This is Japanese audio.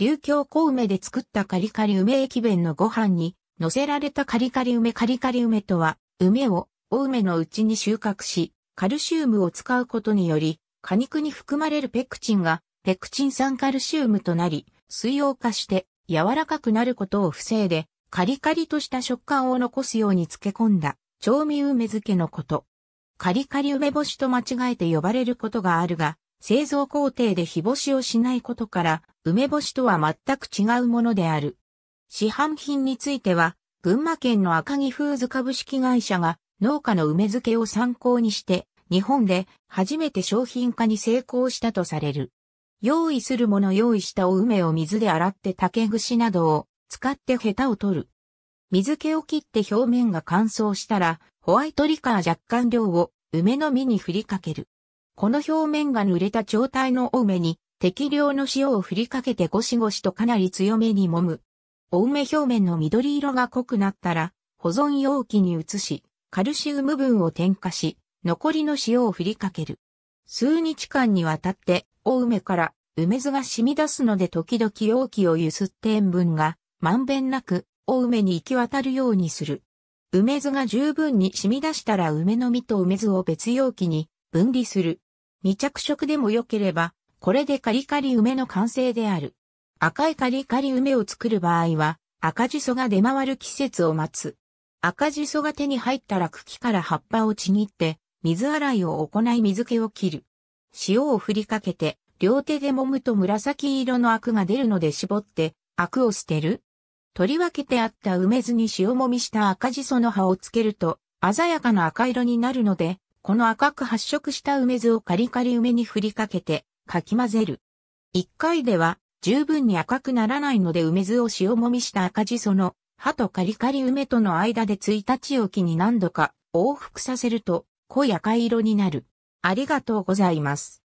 琉京小梅で作ったカリカリ梅駅弁のご飯に、乗せられたカリカリ梅カリカリ梅とは、梅を、お梅のうちに収穫し、カルシウムを使うことにより、果肉に含まれるペクチンが、ペクチン酸カルシウムとなり、水溶化して柔らかくなることを防いで、カリカリとした食感を残すように漬け込んだ、調味梅漬けのこと。カリカリ梅干しと間違えて呼ばれることがあるが、製造工程で日干しをしないことから、梅干しとは全く違うものである。市販品については、群馬県の赤木フーズ株式会社が農家の梅漬けを参考にして、日本で初めて商品化に成功したとされる。用意するもの用意したお梅を水で洗って竹串などを使ってヘタを取る。水気を切って表面が乾燥したら、ホワイトリカー若干量を梅の実に振りかける。この表面が濡れた状態のお梅に適量の塩を振りかけてゴシゴシとかなり強めに揉む。お梅表面の緑色が濃くなったら、保存容器に移し、カルシウム分を添加し、残りの塩を振りかける。数日間にわたって、お梅から梅酢が染み出すので時々容器を揺すって塩分が、まんべんなく、お梅に行き渡るようにする。梅酢が十分に染み出したら梅の実と梅酢を別容器に分離する。未着色でも良ければ、これでカリカリ梅の完成である。赤いカリカリ梅を作る場合は、赤じそが出回る季節を待つ。赤じそが手に入ったら茎から葉っぱをちぎって、水洗いを行い水気を切る。塩を振りかけて、両手で揉むと紫色のアクが出るので絞って、アクを捨てる。取り分けてあった梅酢に塩もみした赤じその葉をつけると、鮮やかな赤色になるので、この赤く発色した梅酢をカリカリ梅に振りかけて、かき混ぜる。一回では十分に赤くならないので梅酢を塩もみした赤じその葉とカリカリ梅との間で1日おきに何度か往復させると濃い赤色になる。ありがとうございます。